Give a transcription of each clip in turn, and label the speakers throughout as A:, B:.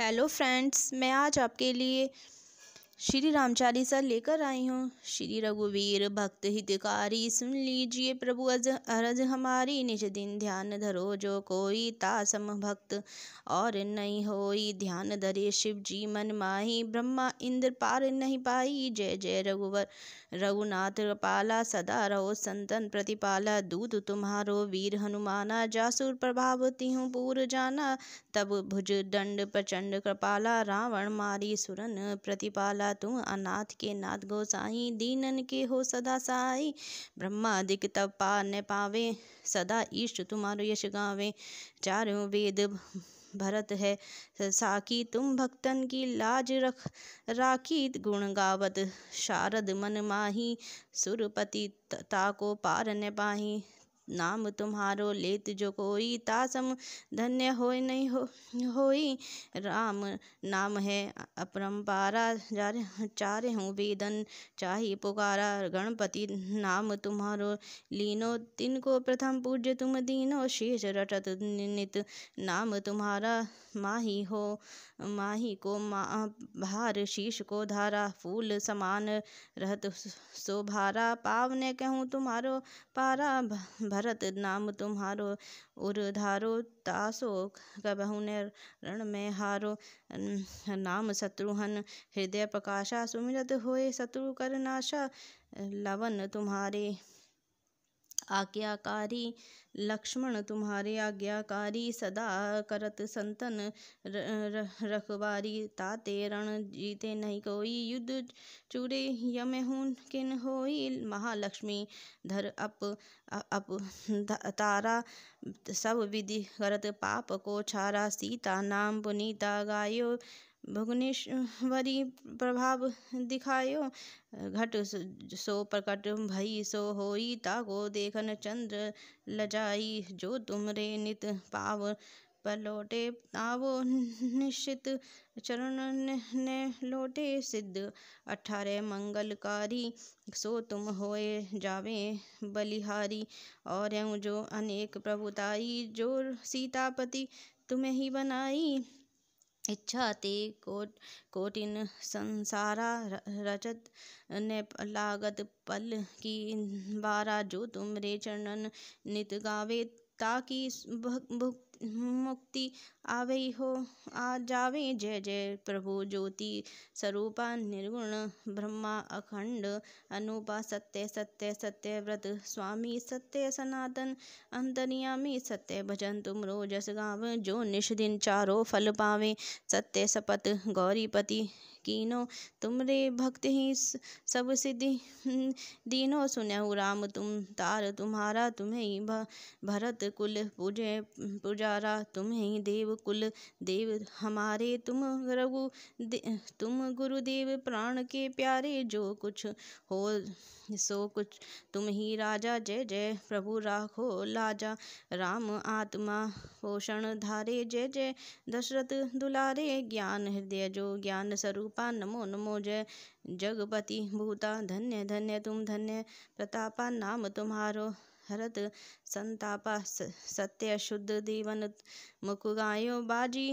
A: hello friends मैं आज आपके लिए श्री रामचालीसा लेकर आई हूँ श्री रघुवीर भक्त हितकारी सुन लीजिए प्रभु अज अरज हमारी निज दिन ध्यान धरो जो कोई तासम भक्त और नहीं होई ध्यान धरे शिव जी मन माही ब्रह्मा इंद्र पार नहीं पाई जय जय रघुवर रघुनाथ पाला सदा रहो संतन प्रतिपाला दूध तुम्हारो वीर हनुमाना जासुर प्रभाव तिहु पूर जाना तब भुज दंड प्रचंड कृपाला रावण मारी सुरन प्रतिपाला सदा तू अनाथ के नाथ गोसाई दीनन के हो सदा साई ब्रह्मादिक तब पा न पावे सदा ईष्ट तुम्हारो यश गावे चारों वेद भरत है साकी तुम भक्तन की लाज रख राखी गुण गावत शारद मन माही सुरपति ताको पार न पाही नाम तुम्हारो लेत जो कोई तासम धन्य हो नहीं हो होई राम नाम है अपरम्पारा चारे हूँ वेदन चाही पुकारा गणपति नाम तुम्हारो लीनो तिनको प्रथम पूज्य तुम दीनो शेष रटत नित नाम तुम्हारा माही हो माही को मा भार शीश को धारा फूल समान रहत शोभारा पाव ने कहूँ तुम्हारो पारा भरत नाम तुम्हारो उर धारो तासो कबहू ने रण में हारो नाम शत्रुहन हृदय प्रकाशा सुमिरत होए शत्रु करनाशा लवन तुम्हारे आज्ञाकारी लक्ष्मण तुम्हारे आज्ञाकारी सदा करत संतन रखवारी ताते रण जीते नहीं कोई युद्ध चूरे हूं किन हो महालक्ष्मी धर अप अप तारा सब विधि करत पाप को छारा सीता नाम पुनीता गायो भुवनेश्वरी प्रभाव दिखायो घट सो प्रकट भई सो होई ताको देखन चंद्र लजाई जो तुमरे नित पाव पलोटे आवो निश्चित चरण ने लोटे सिद्ध अठारे मंगलकारी सो तुम होए जावे बलिहारी और जो अनेक प्रभुताई जो सीतापति तुम्हें ही बनाई इच्छा ते कोट कोटिन संसारा रजत ने लागत पल की बारा जो रे चरणन नित गावे ताकि भुक मुक्ति आवै हो आ जावे जय जय प्रभु ज्योति स्वरूपा निर्गुण ब्रह्मा अखंड अनुपा सत्य सत्य सत्य व्रत स्वामी सत्य सनातन अंतरियामी सत्य भजन तुम रो जस जो निष दिन चारो फल पावे सत्य सपत गौरीपति कीनो तुमरे भक्त ही सब सिद्धि दीनो सुनऊ राम तुम तार तुम्हारा तुम्हें भरत कुल पूजे पूजा प्यारा तुम ही देव कुल देव हमारे तुम रघु तुम गुरुदेव प्राण के प्यारे जो कुछ हो सो कुछ तुम ही राजा जय जय प्रभु राखो लाजा राम आत्मा पोषण धारे जय जय दशरथ दुलारे ज्ञान हृदय जो ज्ञान स्वरूपा नमो नमो जय जगपति भूता धन्य धन्य तुम धन्य प्रतापा नाम तुम्हारो हरत संताप सत्य शुद्ध दीवन मुकुगायो बाजी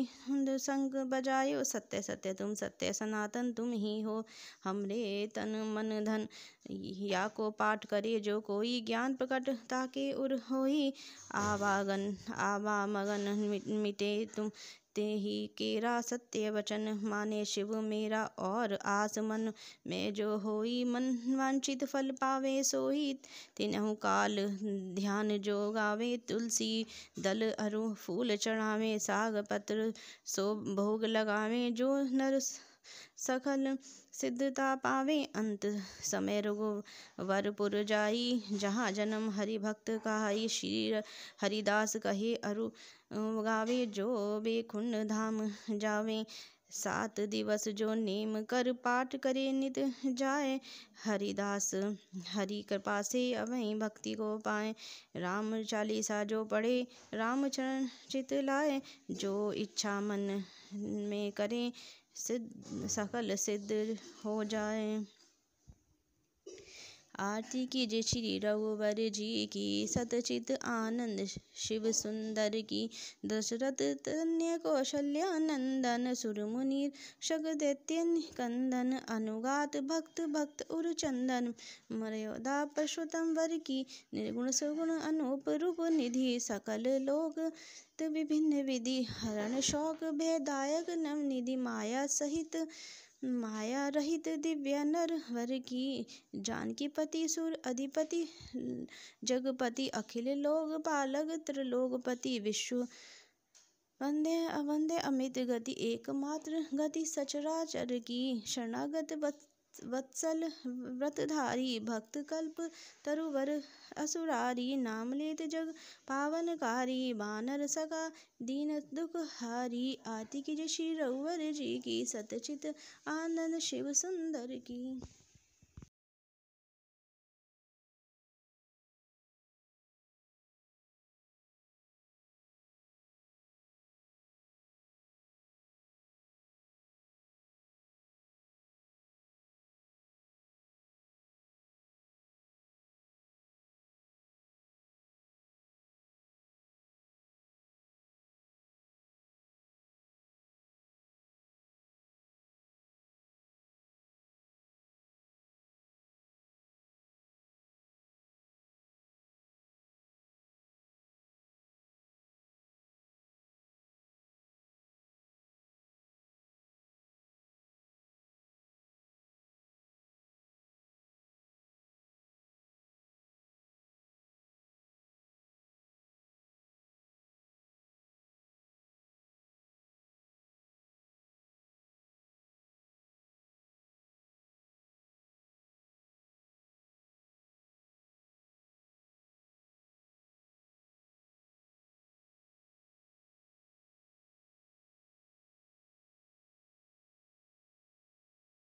A: संग बजायो सत्य सत्य तुम सत्य सनातन तुम ही हो हमरे तन मन धन या को पाठ करे जो कोई ज्ञान प्रकट ताके उर होई आवागन आवा मगन मिटे तुम सत्य ही केरा सत्य वचन माने शिव मेरा और आसमन में जो होई मन वांछित फल पावे सोई तिनहु काल ध्यान जो गावे तुलसी दल अरु फूल चढ़ावे साग पत्र सो भोग लगावे जो नर सखल सिद्धता पावे अंत समय वर पुर जाई जहाँ जन्म हरि भक्त कहाई श्री हरिदास कहे अरु गावे जो बेखुन धाम जावे सात दिवस जो नेम कर पाठ करे नित जाए हरिदास हरि कृपा से अवय भक्ति को पाए राम चालीसा जो पढ़े राम चरण चित लाए जो इच्छा मन में करें सिद्ध सकल सिद्ध हो जाए आरती की जय श्री रघुवर जी की सतचित आनंद शिव सुंदर की दशरथ धन्य कौशल्या नंदन सुरमुनि शगदैत्यन कंदन अनुगात भक्त भक्त उर चंदन मर्योदा पशुतम वर की निर्गुण सुगुण अनूप रूप निधि सकल लोक विभिन्न विधि हरण शोक भेदायक निधि माया सहित माया रहित दिव्य नर वर की जानकी पति सुर अधिपति जगपति अखिल लोग पालक त्रिलोकपति विश्व वंदे अवंदे अमित गति एकमात्र गति सचराचर की शरणागत वत्सल व्रतधारी भक्त कल्प तरुवर असुरारी नाम लेत जग पावनकारी बानर सका दीन दुखहारी आदि की जय श्री रघुवर जी की सतचित आनंद शिव सुंदर की